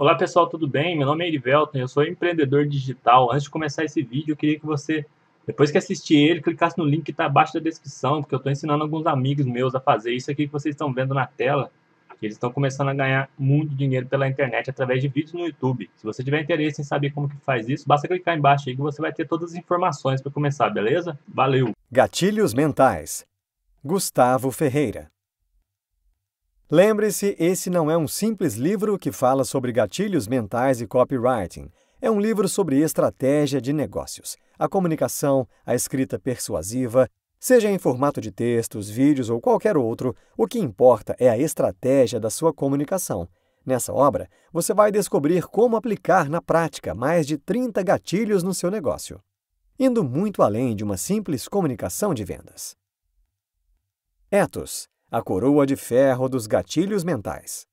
Olá pessoal, tudo bem? Meu nome é Erivelton, eu sou empreendedor digital. Antes de começar esse vídeo, eu queria que você, depois que assistir ele, clicasse no link que está abaixo da descrição, porque eu estou ensinando alguns amigos meus a fazer isso aqui que vocês estão vendo na tela. Eles estão começando a ganhar muito dinheiro pela internet através de vídeos no YouTube. Se você tiver interesse em saber como que faz isso, basta clicar embaixo aí que você vai ter todas as informações para começar, beleza? Valeu! Gatilhos Mentais Gustavo Ferreira Lembre-se, esse não é um simples livro que fala sobre gatilhos mentais e copywriting. É um livro sobre estratégia de negócios, a comunicação, a escrita persuasiva, seja em formato de textos, vídeos ou qualquer outro, o que importa é a estratégia da sua comunicação. Nessa obra, você vai descobrir como aplicar na prática mais de 30 gatilhos no seu negócio, indo muito além de uma simples comunicação de vendas. Etos a coroa de ferro dos gatilhos mentais.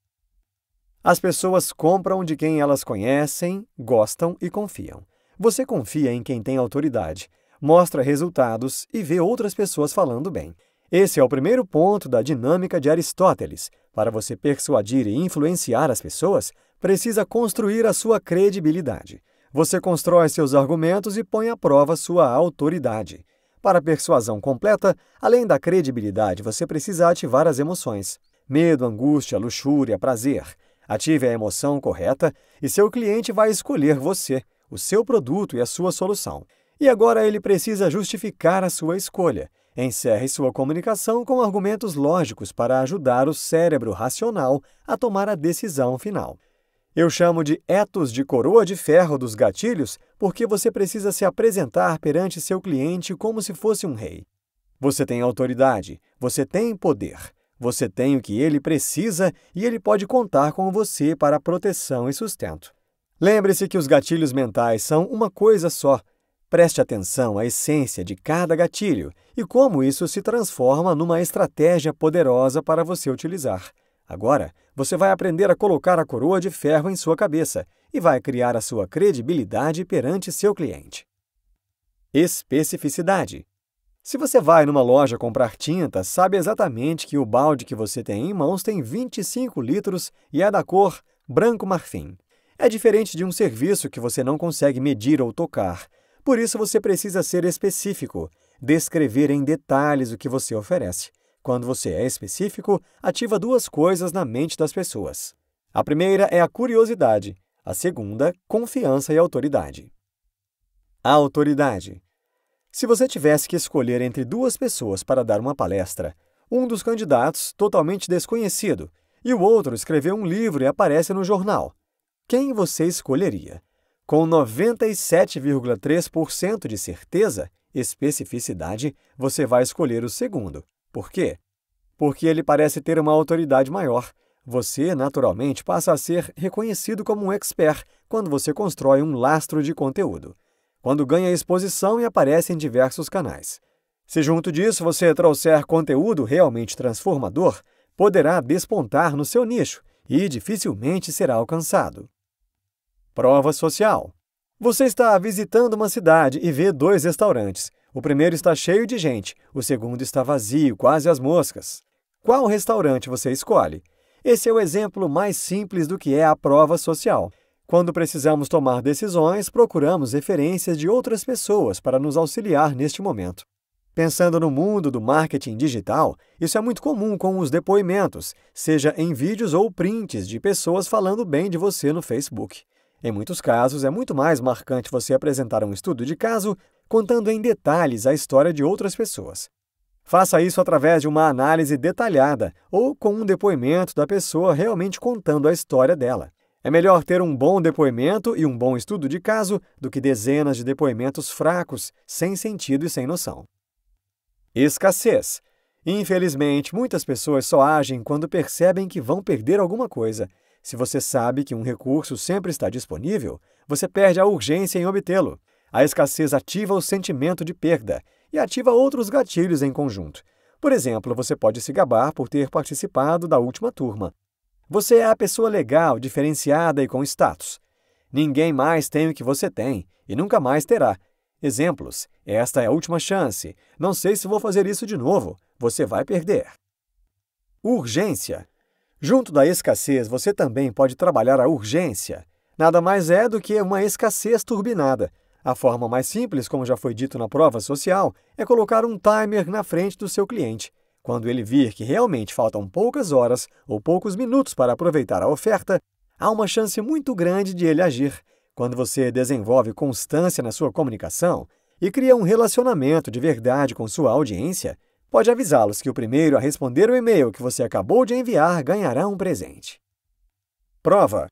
As pessoas compram de quem elas conhecem, gostam e confiam. Você confia em quem tem autoridade, mostra resultados e vê outras pessoas falando bem. Esse é o primeiro ponto da dinâmica de Aristóteles. Para você persuadir e influenciar as pessoas, precisa construir a sua credibilidade. Você constrói seus argumentos e põe à prova sua autoridade. Para a persuasão completa, além da credibilidade, você precisa ativar as emoções. Medo, angústia, luxúria, prazer. Ative a emoção correta e seu cliente vai escolher você, o seu produto e a sua solução. E agora ele precisa justificar a sua escolha. Encerre sua comunicação com argumentos lógicos para ajudar o cérebro racional a tomar a decisão final. Eu chamo de etos de coroa de ferro dos gatilhos porque você precisa se apresentar perante seu cliente como se fosse um rei. Você tem autoridade, você tem poder, você tem o que ele precisa e ele pode contar com você para proteção e sustento. Lembre-se que os gatilhos mentais são uma coisa só. Preste atenção à essência de cada gatilho e como isso se transforma numa estratégia poderosa para você utilizar. Agora, você vai aprender a colocar a coroa de ferro em sua cabeça e vai criar a sua credibilidade perante seu cliente. Especificidade. Se você vai numa loja comprar tinta, sabe exatamente que o balde que você tem em mãos tem 25 litros e é da cor branco marfim. É diferente de um serviço que você não consegue medir ou tocar. Por isso, você precisa ser específico, descrever em detalhes o que você oferece. Quando você é específico, ativa duas coisas na mente das pessoas. A primeira é a curiosidade, a segunda, confiança e autoridade. A autoridade. Se você tivesse que escolher entre duas pessoas para dar uma palestra, um dos candidatos, totalmente desconhecido, e o outro escreveu um livro e aparece no jornal, quem você escolheria? Com 97,3% de certeza, especificidade, você vai escolher o segundo. Por quê? Porque ele parece ter uma autoridade maior. Você, naturalmente, passa a ser reconhecido como um expert quando você constrói um lastro de conteúdo, quando ganha exposição e aparece em diversos canais. Se junto disso você trouxer conteúdo realmente transformador, poderá despontar no seu nicho e dificilmente será alcançado. Prova social. Você está visitando uma cidade e vê dois restaurantes. O primeiro está cheio de gente, o segundo está vazio, quase às moscas. Qual restaurante você escolhe? Esse é o exemplo mais simples do que é a prova social. Quando precisamos tomar decisões, procuramos referências de outras pessoas para nos auxiliar neste momento. Pensando no mundo do marketing digital, isso é muito comum com os depoimentos, seja em vídeos ou prints de pessoas falando bem de você no Facebook. Em muitos casos, é muito mais marcante você apresentar um estudo de caso contando em detalhes a história de outras pessoas. Faça isso através de uma análise detalhada ou com um depoimento da pessoa realmente contando a história dela. É melhor ter um bom depoimento e um bom estudo de caso do que dezenas de depoimentos fracos, sem sentido e sem noção. Escassez. Infelizmente, muitas pessoas só agem quando percebem que vão perder alguma coisa. Se você sabe que um recurso sempre está disponível, você perde a urgência em obtê-lo. A escassez ativa o sentimento de perda e ativa outros gatilhos em conjunto. Por exemplo, você pode se gabar por ter participado da última turma. Você é a pessoa legal, diferenciada e com status. Ninguém mais tem o que você tem e nunca mais terá. Exemplos: Esta é a última chance. Não sei se vou fazer isso de novo. Você vai perder. Urgência. Junto da escassez, você também pode trabalhar a urgência. Nada mais é do que uma escassez turbinada. A forma mais simples, como já foi dito na prova social, é colocar um timer na frente do seu cliente. Quando ele vir que realmente faltam poucas horas ou poucos minutos para aproveitar a oferta, há uma chance muito grande de ele agir. Quando você desenvolve constância na sua comunicação e cria um relacionamento de verdade com sua audiência, pode avisá-los que o primeiro a responder o e-mail que você acabou de enviar ganhará um presente. Prova: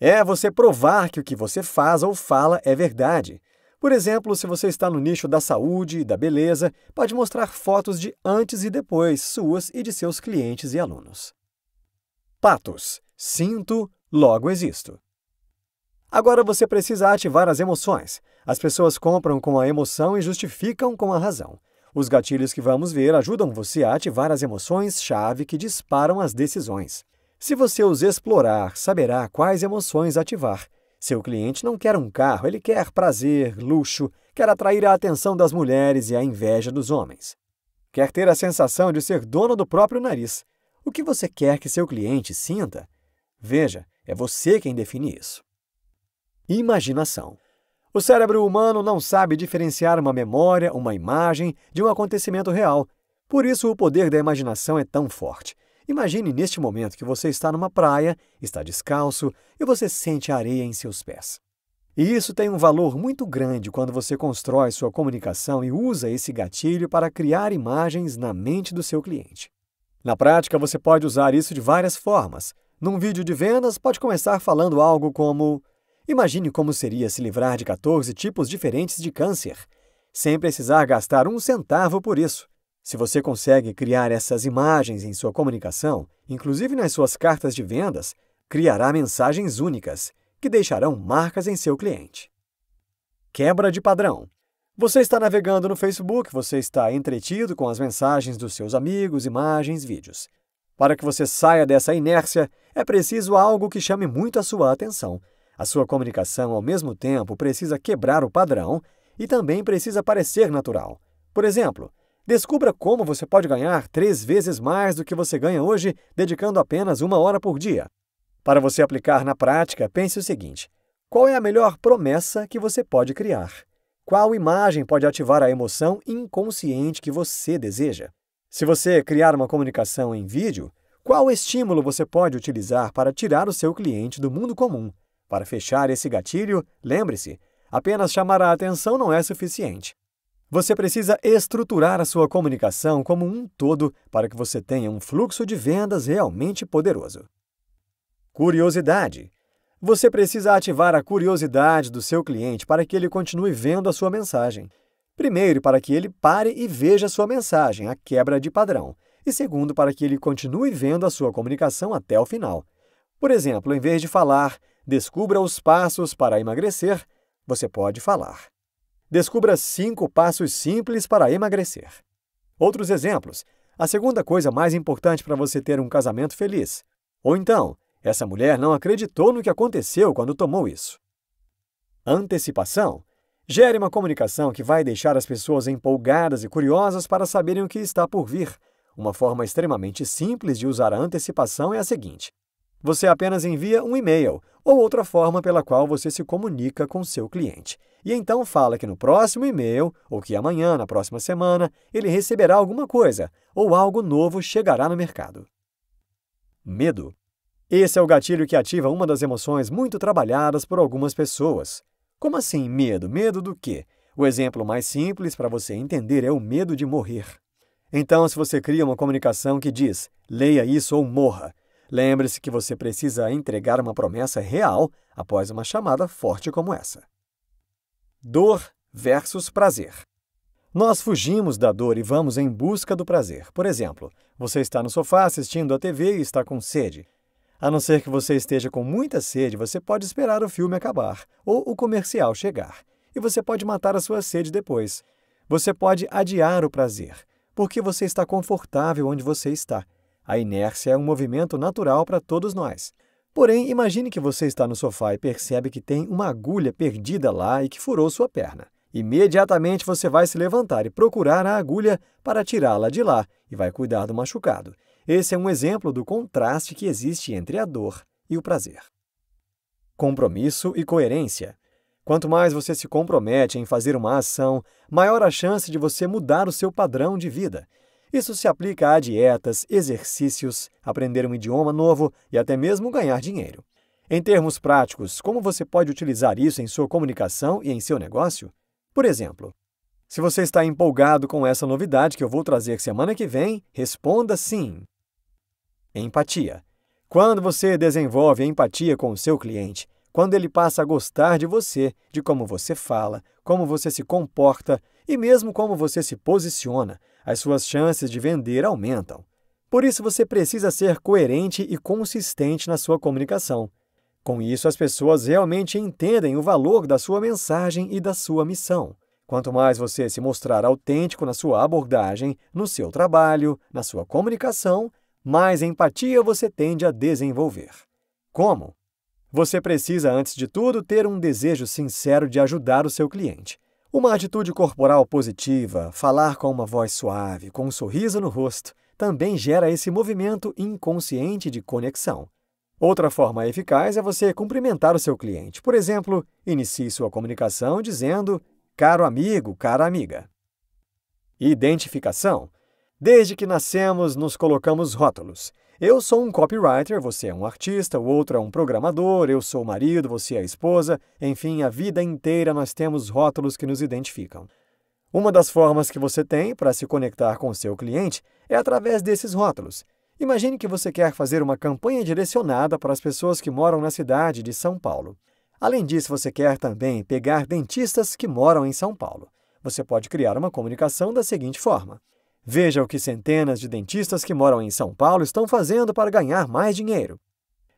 é você provar que o que você faz ou fala é verdade. Por exemplo, se você está no nicho da saúde e da beleza, pode mostrar fotos de antes e depois suas e de seus clientes e alunos. Patos. Sinto, logo existo. Agora você precisa ativar as emoções. As pessoas compram com a emoção e justificam com a razão. Os gatilhos que vamos ver ajudam você a ativar as emoções-chave que disparam as decisões. Se você os explorar, saberá quais emoções ativar seu cliente não quer um carro, ele quer prazer, luxo, quer atrair a atenção das mulheres e a inveja dos homens. Quer ter a sensação de ser dono do próprio nariz. O que você quer que seu cliente sinta? Veja, é você quem define isso. Imaginação. O cérebro humano não sabe diferenciar uma memória, uma imagem, de um acontecimento real. Por isso, o poder da imaginação é tão forte. Imagine neste momento que você está numa praia, está descalço e você sente areia em seus pés. E isso tem um valor muito grande quando você constrói sua comunicação e usa esse gatilho para criar imagens na mente do seu cliente. Na prática, você pode usar isso de várias formas. Num vídeo de vendas, pode começar falando algo como: Imagine como seria se livrar de 14 tipos diferentes de câncer, sem precisar gastar um centavo por isso. Se você consegue criar essas imagens em sua comunicação, inclusive nas suas cartas de vendas, criará mensagens únicas, que deixarão marcas em seu cliente. Quebra de padrão. Você está navegando no Facebook, você está entretido com as mensagens dos seus amigos, imagens, vídeos. Para que você saia dessa inércia, é preciso algo que chame muito a sua atenção. A sua comunicação, ao mesmo tempo, precisa quebrar o padrão e também precisa parecer natural. Por exemplo, Descubra como você pode ganhar três vezes mais do que você ganha hoje dedicando apenas uma hora por dia. Para você aplicar na prática, pense o seguinte: qual é a melhor promessa que você pode criar? Qual imagem pode ativar a emoção inconsciente que você deseja? Se você criar uma comunicação em vídeo, qual estímulo você pode utilizar para tirar o seu cliente do mundo comum? Para fechar esse gatilho, lembre-se, apenas chamar a atenção não é suficiente. Você precisa estruturar a sua comunicação como um todo para que você tenha um fluxo de vendas realmente poderoso. Curiosidade. Você precisa ativar a curiosidade do seu cliente para que ele continue vendo a sua mensagem. Primeiro, para que ele pare e veja a sua mensagem, a quebra de padrão. E segundo, para que ele continue vendo a sua comunicação até o final. Por exemplo, em vez de falar, descubra os passos para emagrecer, você pode falar. Descubra cinco passos simples para emagrecer. Outros exemplos. A segunda coisa mais importante para você ter um casamento feliz. Ou então, essa mulher não acreditou no que aconteceu quando tomou isso. Antecipação. Gere uma comunicação que vai deixar as pessoas empolgadas e curiosas para saberem o que está por vir. Uma forma extremamente simples de usar a antecipação é a seguinte: você apenas envia um e-mail ou outra forma pela qual você se comunica com seu cliente. E então fala que no próximo e-mail, ou que amanhã, na próxima semana, ele receberá alguma coisa, ou algo novo chegará no mercado. Medo. Esse é o gatilho que ativa uma das emoções muito trabalhadas por algumas pessoas. Como assim medo? Medo do quê? O exemplo mais simples para você entender é o medo de morrer. Então, se você cria uma comunicação que diz leia isso ou morra, lembre-se que você precisa entregar uma promessa real após uma chamada forte como essa. Dor versus prazer. Nós fugimos da dor e vamos em busca do prazer. Por exemplo, você está no sofá assistindo a TV e está com sede. A não ser que você esteja com muita sede, você pode esperar o filme acabar ou o comercial chegar. E você pode matar a sua sede depois. Você pode adiar o prazer, porque você está confortável onde você está. A inércia é um movimento natural para todos nós. Porém, imagine que você está no sofá e percebe que tem uma agulha perdida lá e que furou sua perna. Imediatamente você vai se levantar e procurar a agulha para tirá-la de lá e vai cuidar do machucado. Esse é um exemplo do contraste que existe entre a dor e o prazer. Compromisso e coerência. Quanto mais você se compromete em fazer uma ação, maior a chance de você mudar o seu padrão de vida isso se aplica a dietas, exercícios, aprender um idioma novo e até mesmo ganhar dinheiro. Em termos práticos, como você pode utilizar isso em sua comunicação e em seu negócio? Por exemplo, se você está empolgado com essa novidade que eu vou trazer semana que vem, responda sim. Empatia. Quando você desenvolve empatia com o seu cliente, quando ele passa a gostar de você, de como você fala, como você se comporta e mesmo como você se posiciona, as suas chances de vender aumentam. Por isso, você precisa ser coerente e consistente na sua comunicação. Com isso, as pessoas realmente entendem o valor da sua mensagem e da sua missão. Quanto mais você se mostrar autêntico na sua abordagem, no seu trabalho, na sua comunicação, mais empatia você tende a desenvolver. Como? Você precisa, antes de tudo, ter um desejo sincero de ajudar o seu cliente. Uma atitude corporal positiva, falar com uma voz suave, com um sorriso no rosto, também gera esse movimento inconsciente de conexão. Outra forma eficaz é você cumprimentar o seu cliente. Por exemplo, inicie sua comunicação dizendo: Caro amigo, cara amiga. Identificação. Desde que nascemos, nos colocamos rótulos. Eu sou um copywriter, você é um artista, o outro é um programador, eu sou o marido, você é a esposa, enfim, a vida inteira nós temos rótulos que nos identificam. Uma das formas que você tem para se conectar com o seu cliente é através desses rótulos. Imagine que você quer fazer uma campanha direcionada para as pessoas que moram na cidade de São Paulo. Além disso, você quer também pegar dentistas que moram em São Paulo. Você pode criar uma comunicação da seguinte forma: Veja o que centenas de dentistas que moram em São Paulo estão fazendo para ganhar mais dinheiro.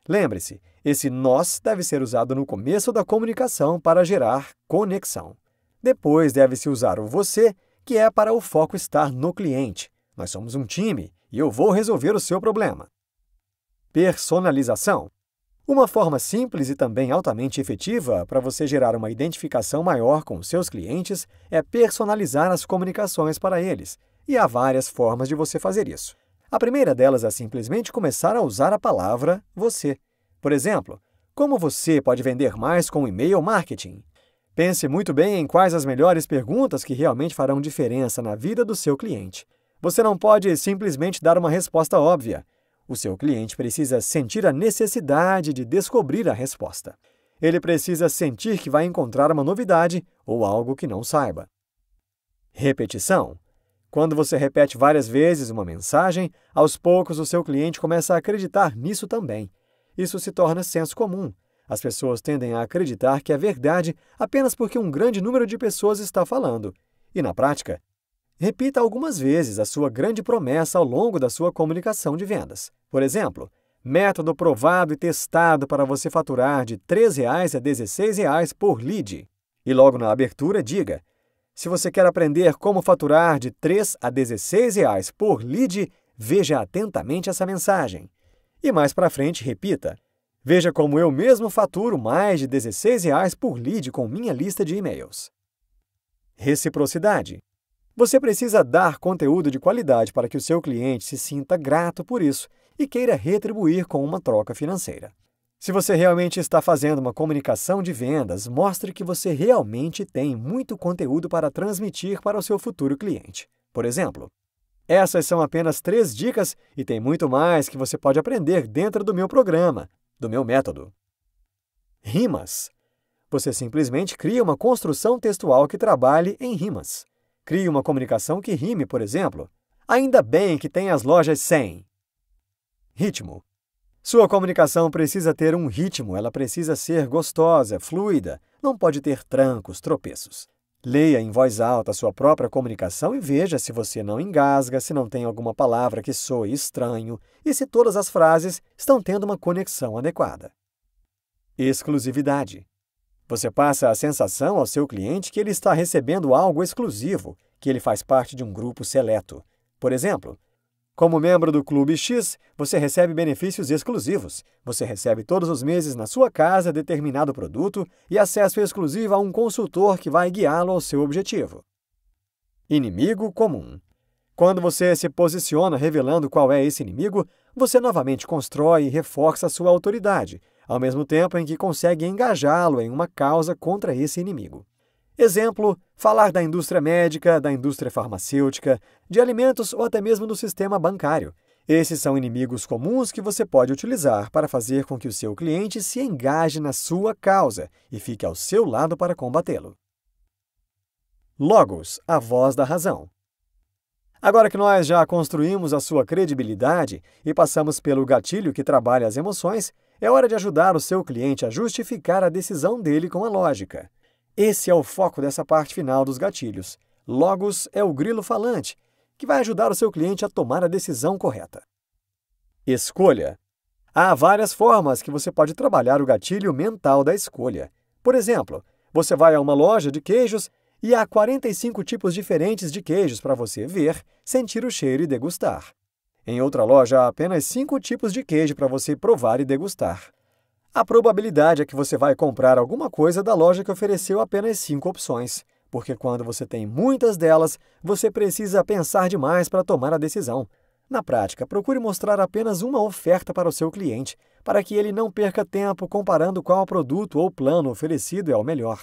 Lembre-se, esse nós deve ser usado no começo da comunicação para gerar conexão. Depois deve-se usar o você, que é para o foco estar no cliente. Nós somos um time e eu vou resolver o seu problema. Personalização. Uma forma simples e também altamente efetiva para você gerar uma identificação maior com seus clientes é personalizar as comunicações para eles e há várias formas de você fazer isso. A primeira delas é simplesmente começar a usar a palavra você. Por exemplo, como você pode vender mais com e-mail marketing? Pense muito bem em quais as melhores perguntas que realmente farão diferença na vida do seu cliente. Você não pode simplesmente dar uma resposta óbvia. O seu cliente precisa sentir a necessidade de descobrir a resposta. Ele precisa sentir que vai encontrar uma novidade ou algo que não saiba. Repetição quando você repete várias vezes uma mensagem, aos poucos o seu cliente começa a acreditar nisso também. Isso se torna senso comum. As pessoas tendem a acreditar que é verdade apenas porque um grande número de pessoas está falando. E na prática, repita algumas vezes a sua grande promessa ao longo da sua comunicação de vendas. Por exemplo, método provado e testado para você faturar de R$ 3,00 a R$ 16,00 por lead. E logo na abertura, diga: se você quer aprender como faturar de R$ 3 a R$ 16 reais por lead, veja atentamente essa mensagem. E mais para frente, repita. Veja como eu mesmo faturo mais de R$ 16 reais por lead com minha lista de e-mails. Reciprocidade. Você precisa dar conteúdo de qualidade para que o seu cliente se sinta grato por isso e queira retribuir com uma troca financeira. Se você realmente está fazendo uma comunicação de vendas, mostre que você realmente tem muito conteúdo para transmitir para o seu futuro cliente. Por exemplo, essas são apenas três dicas e tem muito mais que você pode aprender dentro do meu programa, do meu método. Rimas. Você simplesmente cria uma construção textual que trabalhe em rimas. Crie uma comunicação que rime, por exemplo. Ainda bem que tem as lojas 100. Ritmo. Sua comunicação precisa ter um ritmo, ela precisa ser gostosa, fluida, não pode ter trancos, tropeços. Leia em voz alta sua própria comunicação e veja se você não engasga, se não tem alguma palavra que soe estranho e se todas as frases estão tendo uma conexão adequada. Exclusividade. Você passa a sensação ao seu cliente que ele está recebendo algo exclusivo, que ele faz parte de um grupo seleto. Por exemplo, como membro do Clube X, você recebe benefícios exclusivos. Você recebe todos os meses na sua casa determinado produto e acesso exclusivo a um consultor que vai guiá-lo ao seu objetivo. Inimigo comum. Quando você se posiciona revelando qual é esse inimigo, você novamente constrói e reforça a sua autoridade, ao mesmo tempo em que consegue engajá-lo em uma causa contra esse inimigo. Exemplo: falar da indústria médica, da indústria farmacêutica, de alimentos ou até mesmo do sistema bancário. Esses são inimigos comuns que você pode utilizar para fazer com que o seu cliente se engaje na sua causa e fique ao seu lado para combatê-lo. Logos, a voz da razão. Agora que nós já construímos a sua credibilidade e passamos pelo gatilho que trabalha as emoções, é hora de ajudar o seu cliente a justificar a decisão dele com a lógica. Esse é o foco dessa parte final dos gatilhos. Logos é o grilo falante, que vai ajudar o seu cliente a tomar a decisão correta. Escolha. Há várias formas que você pode trabalhar o gatilho mental da escolha. Por exemplo, você vai a uma loja de queijos e há 45 tipos diferentes de queijos para você ver, sentir o cheiro e degustar. Em outra loja, há apenas 5 tipos de queijo para você provar e degustar. A probabilidade é que você vai comprar alguma coisa da loja que ofereceu apenas cinco opções, porque quando você tem muitas delas, você precisa pensar demais para tomar a decisão. Na prática, procure mostrar apenas uma oferta para o seu cliente, para que ele não perca tempo comparando qual produto ou plano oferecido é o melhor.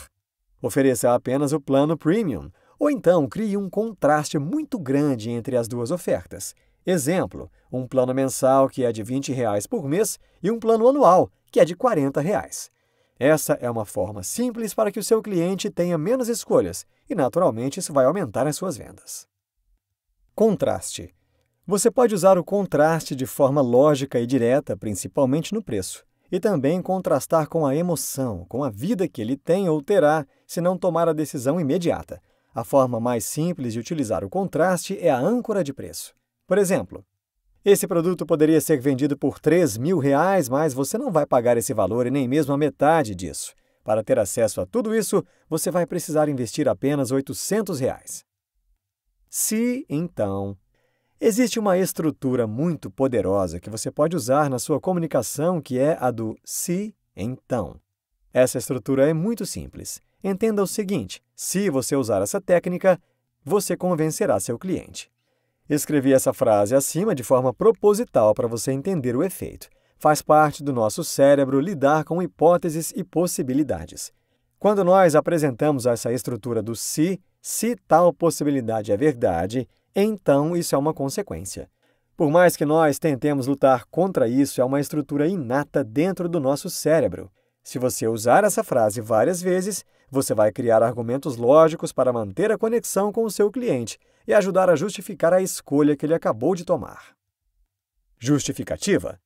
Ofereça apenas o plano premium, ou então crie um contraste muito grande entre as duas ofertas. Exemplo, um plano mensal que é de R$ 20 por mês e um plano anual que é de R$ 40. Reais. Essa é uma forma simples para que o seu cliente tenha menos escolhas e, naturalmente, isso vai aumentar as suas vendas. Contraste. Você pode usar o contraste de forma lógica e direta, principalmente no preço, e também contrastar com a emoção, com a vida que ele tem ou terá se não tomar a decisão imediata. A forma mais simples de utilizar o contraste é a âncora de preço. Por exemplo, esse produto poderia ser vendido por R$ mil reais, mas você não vai pagar esse valor e nem mesmo a metade disso. Para ter acesso a tudo isso, você vai precisar investir apenas 800 reais. Se, então, existe uma estrutura muito poderosa que você pode usar na sua comunicação, que é a do se, então. Essa estrutura é muito simples. Entenda o seguinte, se você usar essa técnica, você convencerá seu cliente. Escrevi essa frase acima de forma proposital para você entender o efeito. Faz parte do nosso cérebro lidar com hipóteses e possibilidades. Quando nós apresentamos essa estrutura do se, se tal possibilidade é verdade, então isso é uma consequência. Por mais que nós tentemos lutar contra isso, é uma estrutura inata dentro do nosso cérebro. Se você usar essa frase várias vezes, você vai criar argumentos lógicos para manter a conexão com o seu cliente e ajudar a justificar a escolha que ele acabou de tomar. Justificativa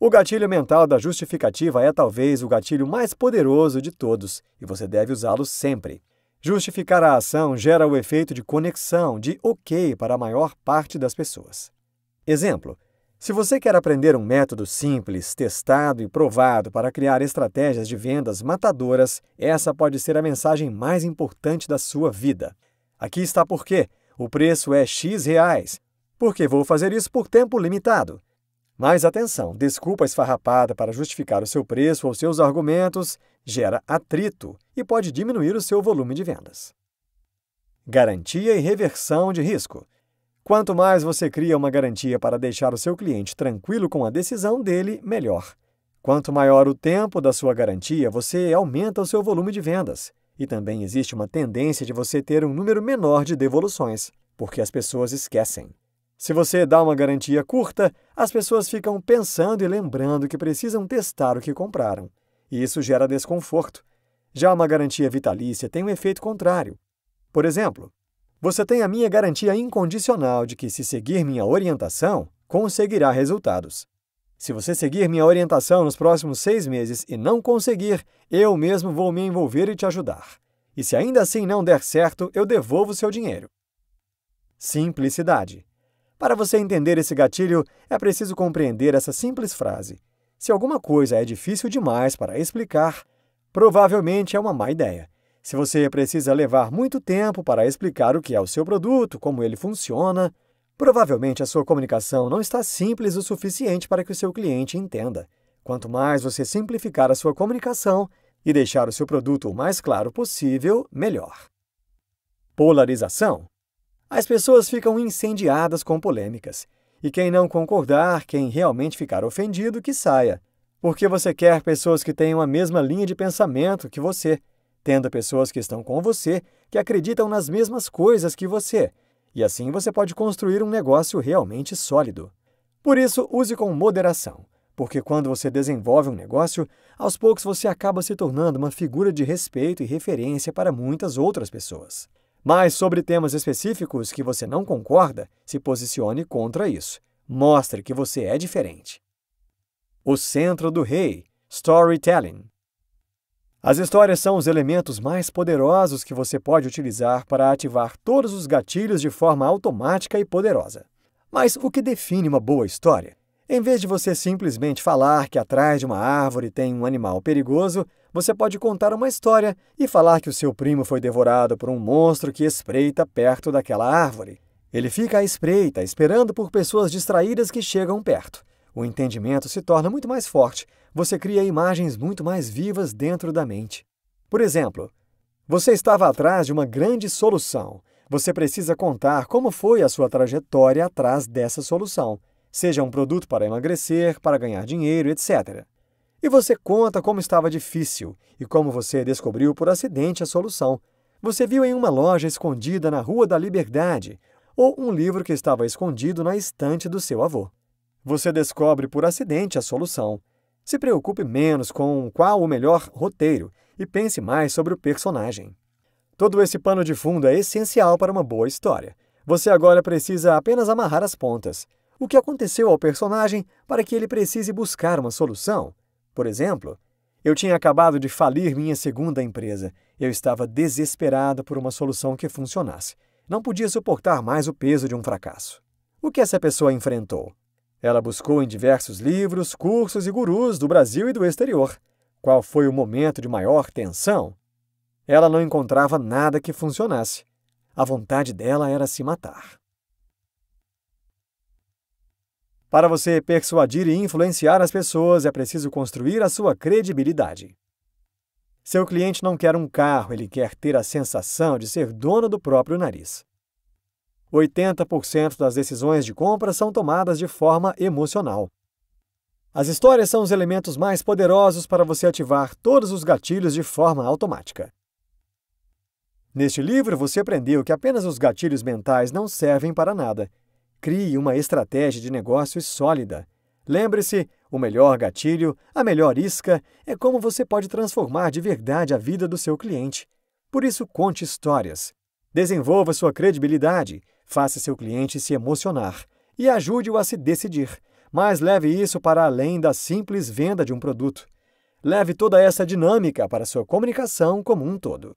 o gatilho mental da justificativa é talvez o gatilho mais poderoso de todos e você deve usá-lo sempre. Justificar a ação gera o efeito de conexão, de ok para a maior parte das pessoas. Exemplo: se você quer aprender um método simples, testado e provado para criar estratégias de vendas matadoras, essa pode ser a mensagem mais importante da sua vida. Aqui está por quê. O preço é X reais, porque vou fazer isso por tempo limitado. Mas atenção, desculpa esfarrapada para justificar o seu preço ou seus argumentos gera atrito e pode diminuir o seu volume de vendas. Garantia e reversão de risco. Quanto mais você cria uma garantia para deixar o seu cliente tranquilo com a decisão dele, melhor. Quanto maior o tempo da sua garantia, você aumenta o seu volume de vendas. E também existe uma tendência de você ter um número menor de devoluções, porque as pessoas esquecem. Se você dá uma garantia curta, as pessoas ficam pensando e lembrando que precisam testar o que compraram. E isso gera desconforto. Já uma garantia vitalícia tem um efeito contrário. Por exemplo, você tem a minha garantia incondicional de que, se seguir minha orientação, conseguirá resultados. Se você seguir minha orientação nos próximos seis meses e não conseguir, eu mesmo vou me envolver e te ajudar. E se ainda assim não der certo, eu devolvo seu dinheiro. Simplicidade. Para você entender esse gatilho, é preciso compreender essa simples frase. Se alguma coisa é difícil demais para explicar, provavelmente é uma má ideia. Se você precisa levar muito tempo para explicar o que é o seu produto, como ele funciona, Provavelmente a sua comunicação não está simples o suficiente para que o seu cliente entenda. Quanto mais você simplificar a sua comunicação e deixar o seu produto o mais claro possível, melhor. Polarização. As pessoas ficam incendiadas com polêmicas. E quem não concordar, quem realmente ficar ofendido, que saia. Porque você quer pessoas que tenham a mesma linha de pensamento que você, tendo pessoas que estão com você, que acreditam nas mesmas coisas que você, e assim você pode construir um negócio realmente sólido. Por isso, use com moderação, porque quando você desenvolve um negócio, aos poucos você acaba se tornando uma figura de respeito e referência para muitas outras pessoas. Mas sobre temas específicos que você não concorda, se posicione contra isso. Mostre que você é diferente. O Centro do Rei Storytelling as histórias são os elementos mais poderosos que você pode utilizar para ativar todos os gatilhos de forma automática e poderosa. Mas o que define uma boa história? Em vez de você simplesmente falar que atrás de uma árvore tem um animal perigoso, você pode contar uma história e falar que o seu primo foi devorado por um monstro que espreita perto daquela árvore. Ele fica à espreita, esperando por pessoas distraídas que chegam perto. O entendimento se torna muito mais forte. Você cria imagens muito mais vivas dentro da mente. Por exemplo, você estava atrás de uma grande solução. Você precisa contar como foi a sua trajetória atrás dessa solução, seja um produto para emagrecer, para ganhar dinheiro, etc. E você conta como estava difícil e como você descobriu por acidente a solução. Você viu em uma loja escondida na Rua da Liberdade ou um livro que estava escondido na estante do seu avô. Você descobre por acidente a solução. Se preocupe menos com qual o melhor roteiro e pense mais sobre o personagem. Todo esse pano de fundo é essencial para uma boa história. Você agora precisa apenas amarrar as pontas. O que aconteceu ao personagem para que ele precise buscar uma solução? Por exemplo, eu tinha acabado de falir minha segunda empresa. Eu estava desesperado por uma solução que funcionasse. Não podia suportar mais o peso de um fracasso. O que essa pessoa enfrentou? Ela buscou em diversos livros, cursos e gurus do Brasil e do exterior. Qual foi o momento de maior tensão? Ela não encontrava nada que funcionasse. A vontade dela era se matar. Para você persuadir e influenciar as pessoas, é preciso construir a sua credibilidade. Seu cliente não quer um carro, ele quer ter a sensação de ser dono do próprio nariz. 80% das decisões de compra são tomadas de forma emocional. As histórias são os elementos mais poderosos para você ativar todos os gatilhos de forma automática. Neste livro, você aprendeu que apenas os gatilhos mentais não servem para nada. Crie uma estratégia de negócios sólida. Lembre-se, o melhor gatilho, a melhor isca, é como você pode transformar de verdade a vida do seu cliente. Por isso, conte histórias. Desenvolva sua credibilidade Faça seu cliente se emocionar e ajude-o a se decidir, mas leve isso para além da simples venda de um produto. Leve toda essa dinâmica para sua comunicação como um todo.